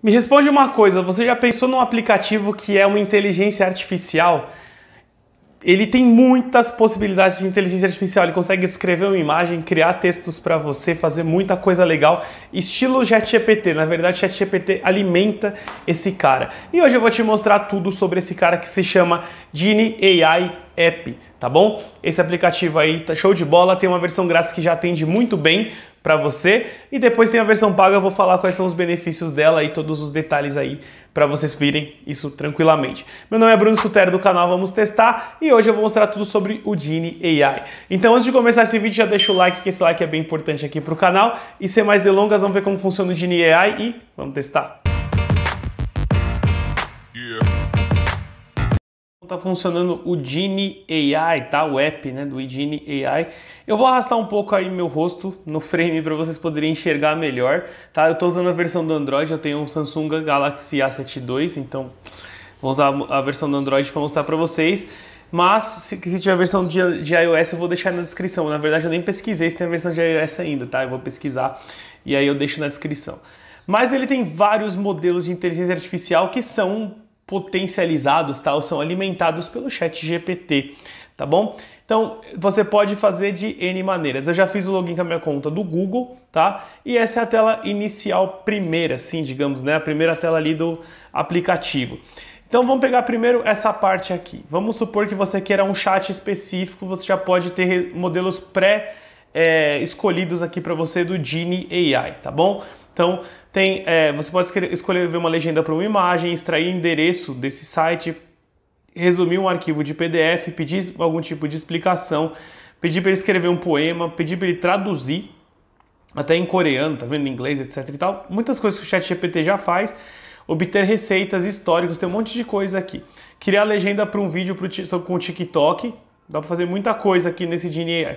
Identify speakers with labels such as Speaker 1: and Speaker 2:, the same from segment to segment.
Speaker 1: Me responde uma coisa, você já pensou num aplicativo que é uma inteligência artificial? Ele tem muitas possibilidades de inteligência artificial, ele consegue escrever uma imagem, criar textos para você, fazer muita coisa legal, estilo ChatGPT. Na verdade, ChatGPT alimenta esse cara. E hoje eu vou te mostrar tudo sobre esse cara que se chama Genie AI App tá bom? Esse aplicativo aí tá show de bola, tem uma versão grátis que já atende muito bem para você e depois tem a versão paga, eu vou falar quais são os benefícios dela e todos os detalhes aí para vocês virem isso tranquilamente. Meu nome é Bruno Sutero do canal Vamos Testar e hoje eu vou mostrar tudo sobre o Genie AI. Então antes de começar esse vídeo já deixa o like, que esse like é bem importante aqui para o canal e sem mais delongas vamos ver como funciona o Genie AI e vamos testar. está funcionando o Genie AI, tá? O app né, do Genie AI. Eu vou arrastar um pouco aí meu rosto no frame para vocês poderem enxergar melhor, tá? Eu estou usando a versão do Android, eu tenho um Samsung Galaxy A7 II, então vou usar a versão do Android para mostrar para vocês. Mas se, se tiver a versão de, de, iOS, eu vou deixar na descrição. Na verdade, eu nem pesquisei se tem a versão de iOS ainda, tá? Eu vou pesquisar e aí eu deixo na descrição. Mas ele tem vários modelos de inteligência artificial que são potencializados, tá? Ou são alimentados pelo chat GPT, tá bom? Então, você pode fazer de N maneiras. Eu já fiz o login com a minha conta do Google, tá? E essa é a tela inicial primeira, assim, digamos, né? A primeira tela ali do aplicativo. Então, vamos pegar primeiro essa parte aqui. Vamos supor que você queira um chat específico, você já pode ter modelos pré- é, escolhidos aqui para você do Genie AI, tá bom? Então, tem, é, você pode escolher ver uma legenda para uma imagem, extrair endereço desse site, resumir um arquivo de PDF, pedir algum tipo de explicação, pedir para ele escrever um poema, pedir para ele traduzir, até em coreano, tá vendo, em inglês, etc e tal. Muitas coisas que o ChatGPT já faz, obter receitas, históricos, tem um monte de coisa aqui. Criar legenda para um vídeo pro, com o TikTok, dá para fazer muita coisa aqui nesse dinheiro.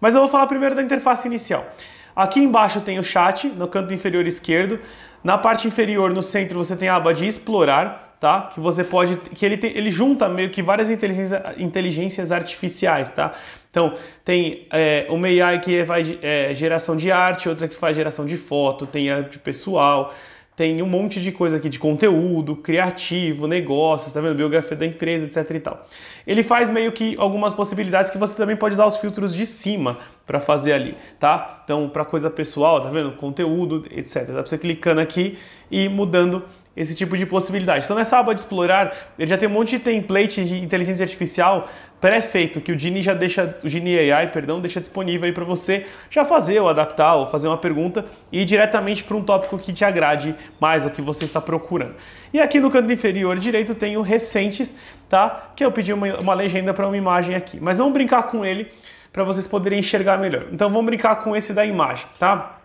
Speaker 1: Mas eu vou falar primeiro da interface inicial. Aqui embaixo tem o chat, no canto inferior esquerdo. Na parte inferior, no centro, você tem a aba de explorar, tá? Que você pode. que ele, tem, ele junta meio que várias inteligências, inteligências artificiais, tá? Então, tem é, uma AI que faz é, geração de arte, outra que faz geração de foto, tem arte pessoal, tem um monte de coisa aqui de conteúdo, criativo, negócios, tá vendo? Biografia da empresa, etc e tal. Ele faz meio que algumas possibilidades que você também pode usar os filtros de cima para fazer ali, tá? Então, para coisa pessoal, tá vendo? Conteúdo, etc. Dá para você clicando aqui e mudando esse tipo de possibilidade. Então, nessa aba de explorar, ele já tem um monte de template de inteligência artificial pré-feito que o Gini já deixa, o Gini AI, perdão, deixa disponível aí para você já fazer ou adaptar ou fazer uma pergunta e ir diretamente para um tópico que te agrade mais o que você está procurando. E aqui no canto inferior direito tem o recentes, tá? Que eu pedi uma, uma legenda para uma imagem aqui, mas vamos brincar com ele para vocês poderem enxergar melhor. Então vamos brincar com esse da imagem, tá?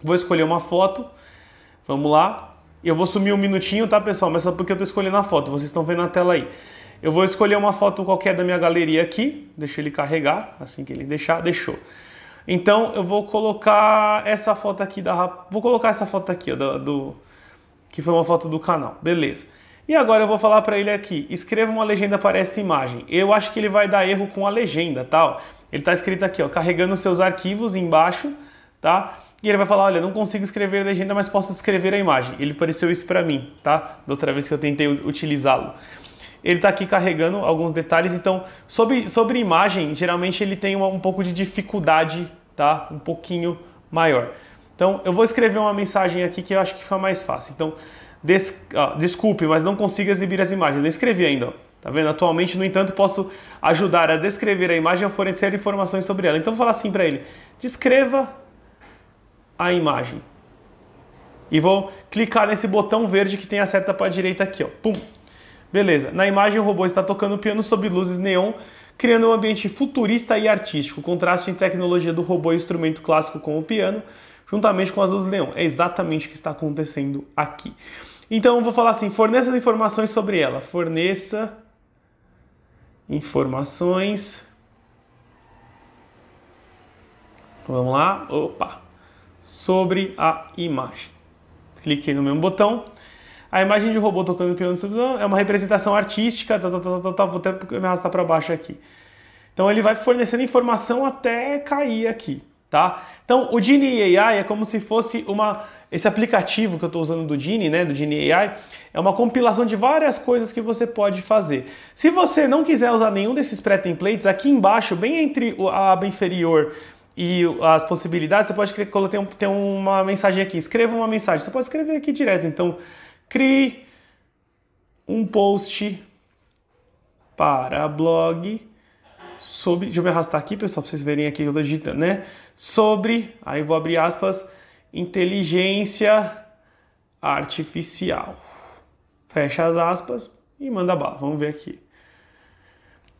Speaker 1: Vou escolher uma foto, vamos lá. Eu vou sumir um minutinho, tá pessoal? Mas só porque eu estou escolhendo a foto, vocês estão vendo na tela aí. Eu vou escolher uma foto qualquer da minha galeria aqui, deixa ele carregar, assim que ele deixar, deixou. Então eu vou colocar essa foto aqui da vou colocar essa foto aqui ó, do, do, que foi uma foto do canal, beleza. E agora eu vou falar para ele aqui, escreva uma legenda para esta imagem. Eu acho que ele vai dar erro com a legenda, tal. Tá? Ele está escrito aqui, ó, carregando seus arquivos embaixo, tá? E ele vai falar, olha, não consigo escrever a legenda, mas posso descrever a imagem. Ele pareceu isso para mim, tá? Da outra vez que eu tentei utilizá-lo. Ele está aqui carregando alguns detalhes, então, sobre, sobre imagem, geralmente ele tem uma, um pouco de dificuldade, tá? Um pouquinho maior. Então, eu vou escrever uma mensagem aqui que eu acho que fica mais fácil. Então, des, desculpe, mas não consigo exibir as imagens. Eu não escrevi ainda, ó. Tá vendo? Atualmente, no entanto, posso ajudar a descrever a imagem a fornecer informações sobre ela. Então, vou falar assim para ele: descreva a imagem. E vou clicar nesse botão verde que tem a seta para a direita aqui, ó. Pum. Beleza. Na imagem, o robô está tocando piano sob luzes neon, criando um ambiente futurista e artístico. Contraste em tecnologia do robô e instrumento clássico com o piano, juntamente com as luzes neon. É exatamente o que está acontecendo aqui. Então, eu vou falar assim: forneça as informações sobre ela. Forneça informações. Vamos lá, opa, sobre a imagem. Cliquei no mesmo botão. A imagem de um robô tocando piano é uma representação artística. Tá, tá, tá, vou até me arrastar para baixo aqui. Então ele vai fornecendo informação até cair aqui, tá? Então o Genie AI é como se fosse uma esse aplicativo que eu estou usando do Gini, né, do Gini AI, é uma compilação de várias coisas que você pode fazer. Se você não quiser usar nenhum desses pré-templates, aqui embaixo, bem entre a aba inferior e as possibilidades, você pode colocar ter uma mensagem aqui, escreva uma mensagem. Você pode escrever aqui direto, então crie um post para blog sobre, deixa eu me arrastar aqui, pessoal, para vocês verem aqui que eu estou digitando, né? Sobre, aí eu vou abrir aspas, inteligência artificial. Fecha as aspas e manda bala. Vamos ver aqui.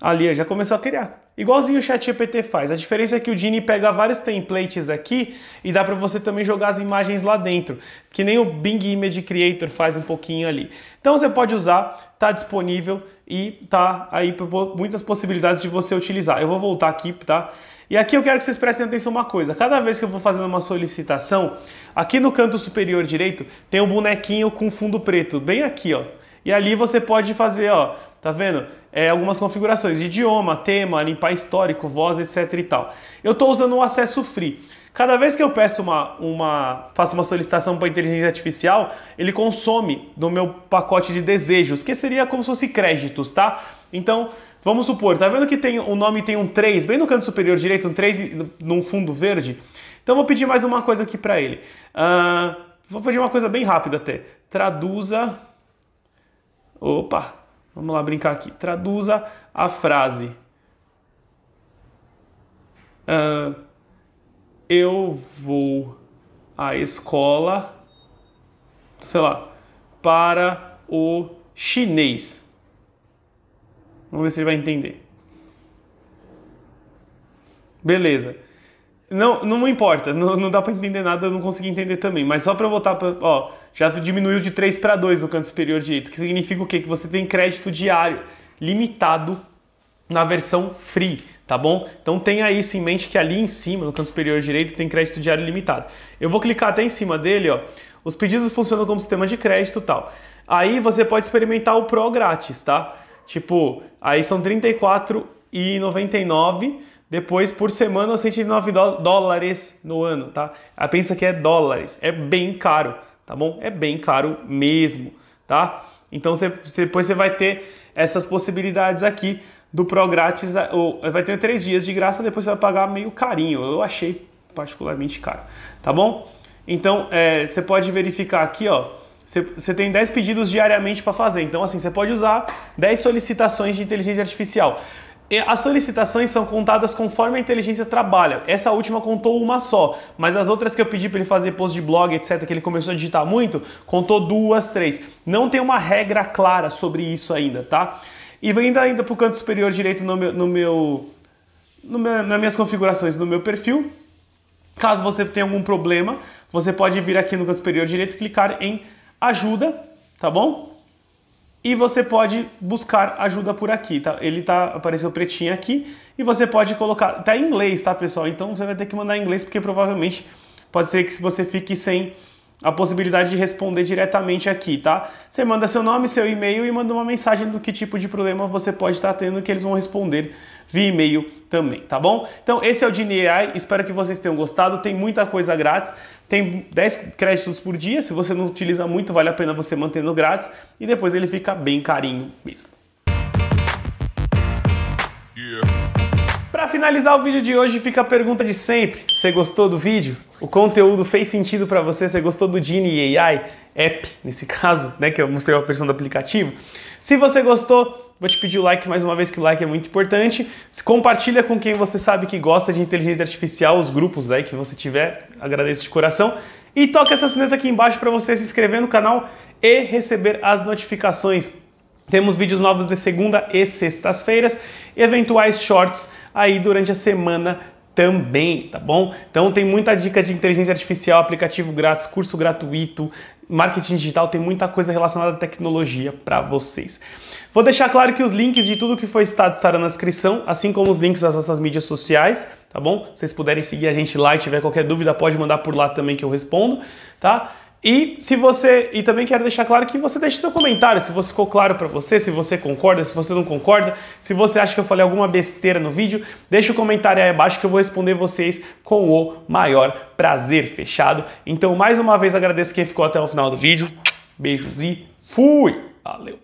Speaker 1: Ali, já começou a criar. Igualzinho o ChatGPT faz. A diferença é que o Genie pega vários templates aqui e dá para você também jogar as imagens lá dentro, que nem o Bing Image Creator faz um pouquinho ali. Então você pode usar, tá disponível e tá aí muitas possibilidades de você utilizar. Eu vou voltar aqui, tá? E aqui eu quero que vocês prestem atenção uma coisa. Cada vez que eu vou fazendo uma solicitação, aqui no canto superior direito tem um bonequinho com fundo preto, bem aqui, ó. E ali você pode fazer, ó, tá vendo? É, algumas configurações idioma, tema, limpar histórico, voz, etc e tal. Eu estou usando o acesso free. Cada vez que eu peço uma, uma faço uma solicitação para inteligência artificial, ele consome do meu pacote de desejos, que seria como se fosse créditos, tá? Então, Vamos supor, tá vendo que tem o nome tem um 3 bem no canto superior direito, um 3 num fundo verde? Então vou pedir mais uma coisa aqui para ele. Uh, vou pedir uma coisa bem rápida até. Traduza. Opa! Vamos lá brincar aqui. Traduza a frase. Uh, eu vou à escola, sei lá, para o chinês. Vamos ver se ele vai entender. Beleza. Não, não importa, não, não dá para entender nada, eu não consegui entender também. Mas só para voltar para. Ó, já diminuiu de 3 para 2 no canto superior direito, que significa o quê? Que você tem crédito diário limitado na versão free, tá bom? Então tenha isso em mente que ali em cima, no canto superior direito, tem crédito diário limitado. Eu vou clicar até em cima dele, ó. Os pedidos funcionam como sistema de crédito e tal. Aí você pode experimentar o Pro grátis, tá? Tipo, aí são 34,99 depois por semana 109 dólares no ano, tá? Ah, pensa que é dólares, é bem caro, tá bom? É bem caro mesmo, tá? Então depois você vai ter essas possibilidades aqui do Pro grátis, ou, vai ter três dias de graça, depois você vai pagar meio carinho. Eu achei particularmente caro, tá bom? Então é, eh, você pode verificar aqui, ó você, tem 10 pedidos diariamente para fazer. Então, assim, você pode usar 10 solicitações de inteligência artificial. As solicitações são contadas conforme a inteligência trabalha. Essa última contou uma só, mas as outras que eu pedi para ele fazer post de blog, etc., que ele começou a digitar muito, contou duas, três. Não tem uma regra clara sobre isso ainda, tá? E ainda, ainda para o canto superior direito no meu, no meu, no meu, nas minhas configurações, no meu perfil. Caso você tenha algum problema, você pode vir aqui no canto superior direito e clicar em ajuda, tá bom? E você pode buscar ajuda por aqui, tá? Ele tá apareceu pretinho aqui e você pode colocar, tá em inglês, tá, pessoal? Então você vai ter que mandar em inglês porque provavelmente pode ser que você fique sem a possibilidade de responder diretamente aqui, tá? Você manda seu nome, seu e-mail e manda uma mensagem do que tipo de problema você pode estar tendo que eles vão responder via e-mail também, tá bom? Então esse é o Dini AI, espero que vocês tenham gostado, tem muita coisa grátis, tem 10 créditos por dia, se você não utiliza muito, vale a pena você mantendo grátis e depois ele fica bem carinho mesmo. Para finalizar o vídeo de hoje, fica a pergunta de sempre: você gostou do vídeo? O conteúdo fez sentido para você? Você gostou do Genie AI app, nesse caso, né, que eu mostrei a versão do aplicativo? Se você gostou, vou te pedir o like mais uma vez, que o like é muito importante. Se compartilha com quem você sabe que gosta de inteligência artificial, os grupos aí que você tiver, agradeço de coração. E toca essa sineta aqui embaixo para você se inscrever no canal e receber as notificações. Temos vídeos novos de segunda e sextas-feiras, eventuais shorts aí durante a semana também, tá bom? Então tem muita dica de inteligência artificial, aplicativo grátis, curso gratuito, marketing digital, tem muita coisa relacionada à tecnologia para vocês. Vou deixar claro que os links de tudo que foi citado estarão na descrição, assim como os links das nossas mídias sociais, tá bom? Se vocês puderem seguir a gente lá e tiver qualquer dúvida, pode mandar por lá também que eu respondo, tá? E se você e também quero deixar claro que você deixe seu comentário, se você ficou claro para você, se você concorda, se você não concorda, se você acha que eu falei alguma besteira no vídeo, deixa o comentário aí abaixo que eu vou responder vocês com o maior prazer, fechado? Então, mais uma vez agradeço quem ficou até o final do vídeo. Beijos e fui. Valeu.